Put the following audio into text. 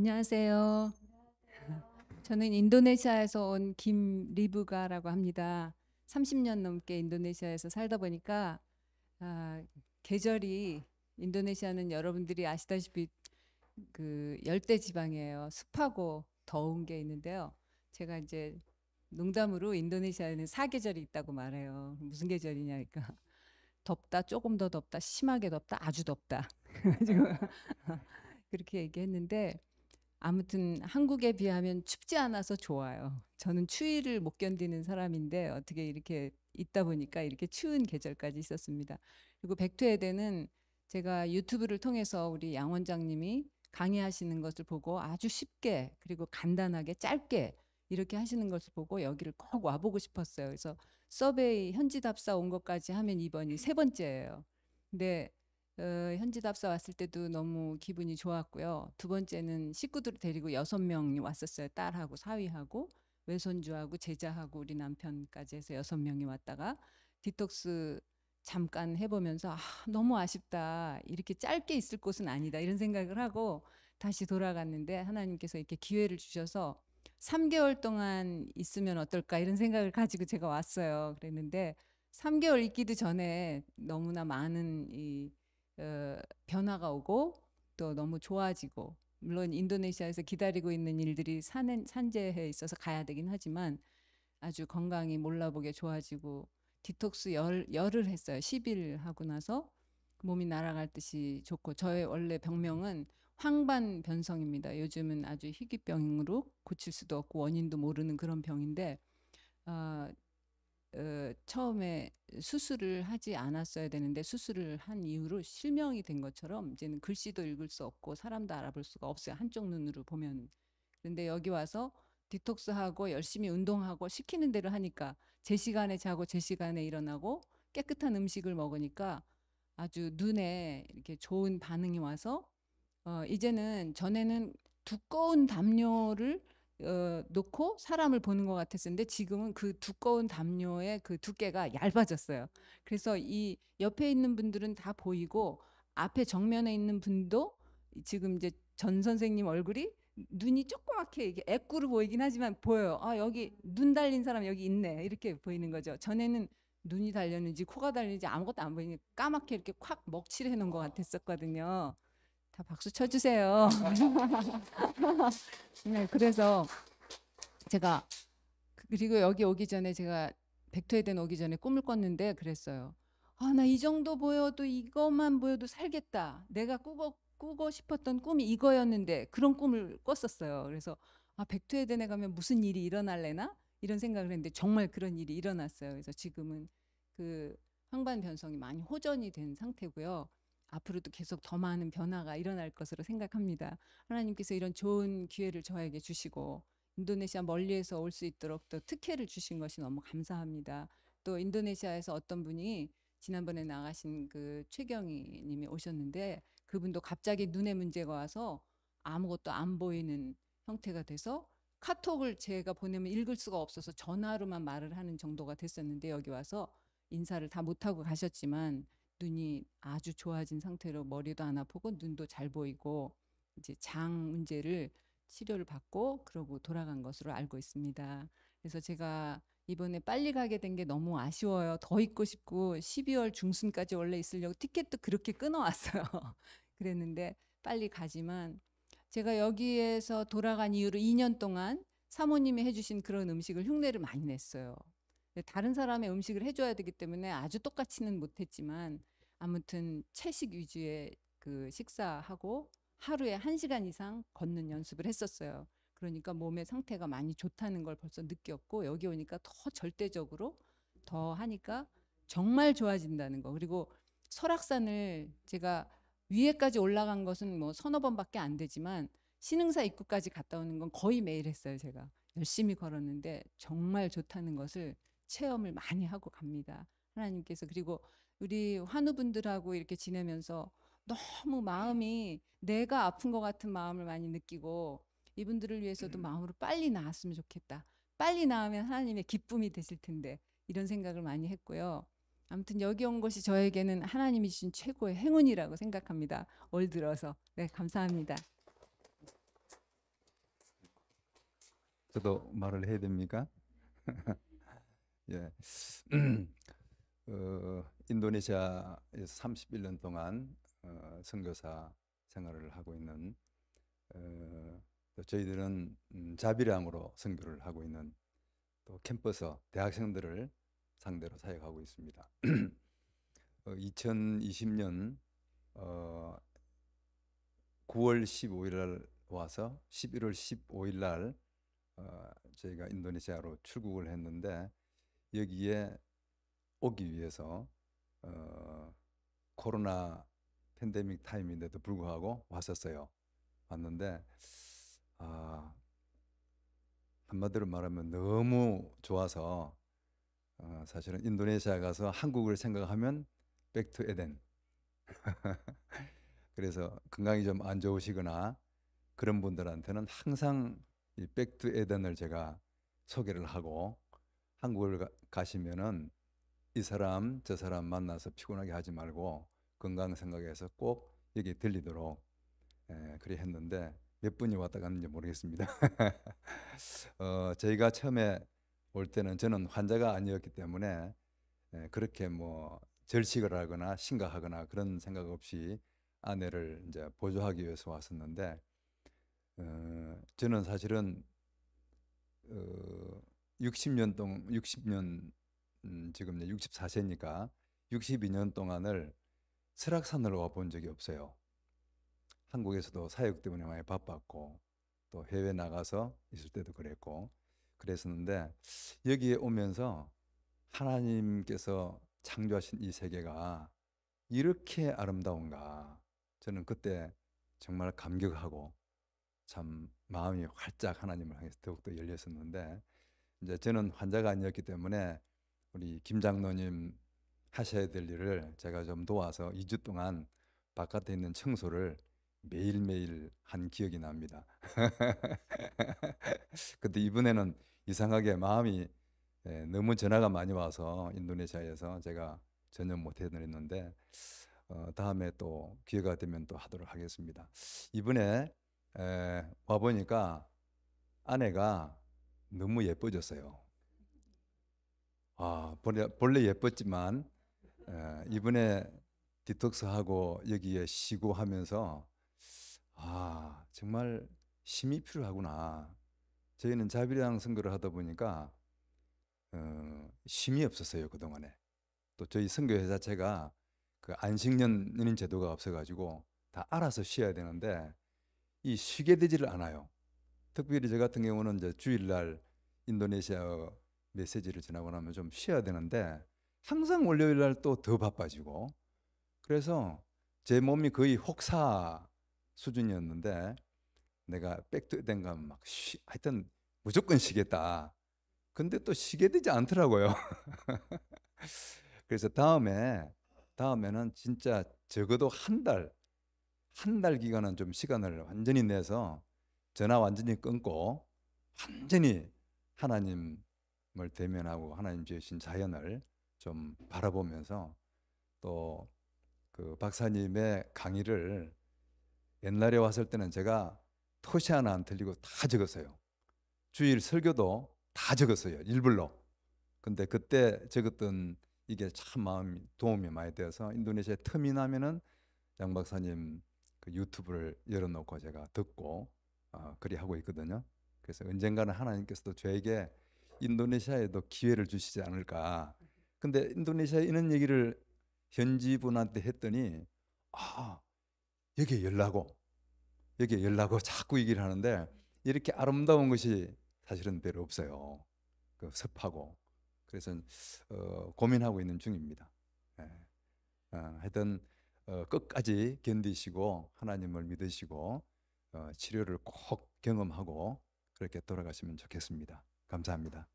안녕하세요. 저는 인도네시아에서 온 김리브가라고 합니다. 30년 넘게 인도네시아에서 살다 보니까 아, 계절이 인도네시아는 여러분들이 아시다시피 그 열대 지방이에요. 습하고 더운 게 있는데요. 제가 이제 농담으로 인도네시아에는 사계절이 있다고 말해요. 무슨 계절이냐 니까 덥다, 조금 더 덥다, 심하게 덥다, 아주 덥다. 그래가지고 그렇게 얘기했는데 아무튼 한국에 비하면 춥지 않아서 좋아요. 저는 추위를 못 견디는 사람인데 어떻게 이렇게 있다 보니까 이렇게 추운 계절까지 있었습니다. 그리고 백투에대는 제가 유튜브를 통해서 우리 양 원장님이 강의하시는 것을 보고 아주 쉽게 그리고 간단하게 짧게 이렇게 하시는 것을 보고 여기를 꼭 와보고 싶었어요. 그래서 서베이 현지 답사 온 것까지 하면 이번이 세 번째예요. 근데 어, 현지답사 왔을 때도 너무 기분이 좋았고요. 두 번째는 식구들 데리고 여섯 명 왔었어요. 딸하고 사위하고 외손주하고 제자하고 우리 남편까지 해서 여섯 명이 왔다가 디톡스 잠깐 해보면서 아, 너무 아쉽다. 이렇게 짧게 있을 곳은 아니다. 이런 생각을 하고 다시 돌아갔는데 하나님께서 이렇게 기회를 주셔서 3개월 동안 있으면 어떨까 이런 생각을 가지고 제가 왔어요. 그랬는데 3개월 있기도 전에 너무나 많은 이 어, 변화가 오고 또 너무 좋아지고 물론 인도네시아에서 기다리고 있는 일들이 사 산재에 있어서 가야 되긴 하지만 아주 건강이 몰라보게 좋아지고 디톡스 열, 열을 했어요. 10일 하고 나서 몸이 날아갈 듯이 좋고 저의 원래 병명은 황반 변성입니다. 요즘은 아주 희귀병으로 고칠 수도 없고 원인도 모르는 그런 병인데 어, 어, 처음에 수술을 하지 않았어야 되는데 수술을 한 이후로 실명이 된 것처럼 이제는 글씨도 읽을 수 없고 사람도 알아볼 수가 없어요. 한쪽 눈으로 보면. 그런데 여기 와서 디톡스하고 열심히 운동하고 시키는 대로 하니까 제 시간에 자고 제 시간에 일어나고 깨끗한 음식을 먹으니까 아주 눈에 이렇게 좋은 반응이 와서 어, 이제는 전에는 두꺼운 담요를 어, 놓고 사람을 보는 것 같았었는데 지금은 그 두꺼운 담요의 그 두께가 얇아졌어요. 그래서 이 옆에 있는 분들은 다 보이고 앞에 정면에 있는 분도 지금 이제 전 선생님 얼굴이 눈이 조그맣게 이게 애꾸로 보이긴 하지만 보여요. 아 여기 눈 달린 사람 여기 있네 이렇게 보이는 거죠. 전에는 눈이 달렸는지 코가 달렸는지 아무것도 안 보이니 까맣게 이렇게 콱 먹칠해 놓은 것 같았었거든요. 다 박수 쳐주세요. 네, 그래서 제가 그, 그리고 여기 오기 전에 제가 백토에 대한 오기 전에 꿈을 꿨는데 그랬어요. 아, 나 이 정도 보여도 이것만 보여도 살겠다. 내가 꾸고 꾸고 싶었던 꿈이 이거였는데 그런 꿈을 꿨었어요. 그래서 아, 백두에덴에 가면 무슨 일이 일어날래나 이런 생각을 했는데 정말 그런 일이 일어났어요. 그래서 지금은 그 항반 변성이 많이 호전이 된 상태고요. 앞으로도 계속 더 많은 변화가 일어날 것으로 생각합니다. 하나님께서 이런 좋은 기회를 저에게 주시고 인도네시아 멀리에서 올 수 있도록 또 특혜를 주신 것이 너무 감사합니다. 또 인도네시아에서 어떤 분이 지난번에 나가신 그 최경희 님이 오셨는데 그분도 갑자기 눈에 문제가 와서 아무것도 안 보이는 형태가 돼서 카톡을 제가 보내면 읽을 수가 없어서 전화로만 말을 하는 정도가 됐었는데 여기 와서 인사를 다 못하고 가셨지만 눈이 아주 좋아진 상태로 머리도 안 아프고 눈도 잘 보이고 이제 장 문제를 치료를 받고 그러고 돌아간 것으로 알고 있습니다. 그래서 제가 이번에 빨리 가게 된 게 너무 아쉬워요. 더 있고 싶고 12월 중순까지 원래 있으려고 티켓도 그렇게 끊어왔어요. 그랬는데 빨리 가지만 제가 여기에서 돌아간 이후로 2년 동안 사모님이 해주신 그런 음식을 흉내를 많이 냈어요. 다른 사람의 음식을 해줘야 되기 때문에 아주 똑같이는 못했지만 아무튼 채식 위주의 그 식사하고 하루에 한시간 이상 걷는 연습을 했었어요. 그러니까 몸의 상태가 많이 좋다는 걸 벌써 느꼈고 여기 오니까 더 절대적으로 더 하니까 정말 좋아진다는 거. 그리고 설악산을 제가 위에까지 올라간 것은 뭐 서너 번밖에 안 되지만 신흥사 입구까지 갔다 오는 건 거의 매일 했어요, 제가. 열심히 걸었는데 정말 좋다는 것을 체험을 많이 하고 갑니다. 하나님께서 그리고 우리 환우분들하고 이렇게 지내면서 너무 마음이 내가 아픈 것 같은 마음을 많이 느끼고 이분들을 위해서도 음. 마음으로 빨리 나았으면 좋겠다. 빨리 나으면 하나님의 기쁨이 되실 텐데 이런 생각을 많이 했고요. 아무튼 여기 온 것이 저에게는 하나님이 주신 최고의 행운이라고 생각합니다. 올 들어서 네 감사합니다. 저도 말을 해야 됩니까? 예. 어, 인도네시아에서 31년 동안 어, 선교사 생활을 하고 있는 어, 저희들은 음, 자비량으로 선교를 하고 있는 또 캠퍼스 대학생들을 상대로 사역하고 있습니다. 어, 2020년 어, 9월 15일 날 와서 11월 15일 날 어, 저희가 인도네시아로 출국을 했는데 여기에 오기 위해서 어, 코로나 팬데믹 타임인데도 불구하고 왔었어요. 왔는데 아, 한마디로 말하면 너무 좋아서 어, 사실은 인도네시아 가서 한국을 생각하면 백투 에덴. 그래서 건강이 좀 안 좋으시거나 그런 분들한테는 항상 이 백투 에덴을 제가 소개를 하고 한국을 가, 가시면은 이 사람 저 사람 만나서 피곤하게 하지 말고 건강 생각해서 꼭 여기 들리도록 에, 예, 그리 했는데 몇 분이 왔다 갔는지 모르겠습니다. 어, 저희가 처음에 올 때는 저는 환자가 아니었기 때문에 에, 예, 그렇게 뭐 절식을 하거나 심각하거나 그런 생각 없이 아내를 이제 보조하기 위해서 왔었는데 어, 저는 사실은 어, 60년 동 60년 음, 지금 64세니까 62년 동안을 설악산을 와 본 적이 없어요. 한국에서도 사역 때문에 많이 바빴고 또 해외 나가서 있을 때도 그랬고 그랬었는데 여기에 오면서 하나님께서 창조하신 이 세계가 이렇게 아름다운가 저는 그때 정말 감격하고 참 마음이 활짝 하나님을 향해서 더욱더 열렸었는데 이제 저는 환자가 아니었기 때문에 우리 김 장로님 하셔야 될 일을 제가 좀 도와서 2주 동안 바깥에 있는 청소를 매일매일 한 기억이 납니다. 근데 이번에는 이상하게 마음이 예, 너무 전화가 많이 와서 인도네시아에서 제가 전혀 못 해드렸는데 어, 다음에 또 기회가 되면 또 하도록 하겠습니다. 이번에 와 보니까 아내가 너무 예뻐졌어요. 아 본래, 본래 예뻤지만 에, 이번에 디톡스하고 여기에 쉬고 하면서 아 정말 심이 필요하구나. 저희는 자비량 선거를 하다 보니까 어, 심이 없었어요 그 동안에. 또 저희 선교회 자체가 그 안식년 연인 제도가 없어가지고 다 알아서 쉬어야 되는데 이 쉬게 되지를 않아요. 특별히 저 같은 경우는 이제 주일날 인도네시아 메시지를 전하고 나면 좀 쉬어야 되는데 항상 월요일 날 또 더 바빠지고 그래서 제 몸이 거의 혹사 수준이었는데 내가 백두된가 막 쉬, 하여튼 무조건 쉬겠다. 근데 또 쉬게 되지 않더라고요. 그래서 다음에 다음에는 진짜 적어도 한 달 한 달 기간은 좀 시간을 완전히 내서 전화 완전히 끊고 완전히 하나님 을 대면하고 하나님 주신 자연을 좀 바라보면서 또 그 박사님의 강의를 옛날에 왔을 때는 제가 토시 하나 안 틀리고 다 적었어요. 주일 설교도 다 적었어요. 일불로. 근데 그때 적었던 이게 참 마음이 도움이 많이 되어서 인도네시아 틈이 나면은 양 박사님 그 유튜브를 열어놓고 제가 듣고 어, 그리 하고 있거든요. 그래서 언젠가는 하나님께서도 저에게 인도네시아에도 기회를 주시지 않을까. 근데 인도네시아에 있는 얘기를 현지 분한테 했더니 아 여기에 열라고 여기에 열라고 자꾸 얘기를 하는데 이렇게 아름다운 것이 사실은 별로 없어요. 그습하고 그래서 어, 고민하고 있는 중입니다. 예. 어, 하여튼 어, 끝까지 견디시고 하나님을 믿으시고 어, 치료를 꼭 경험하고 그렇게 돌아가시면 좋겠습니다. 감사합니다.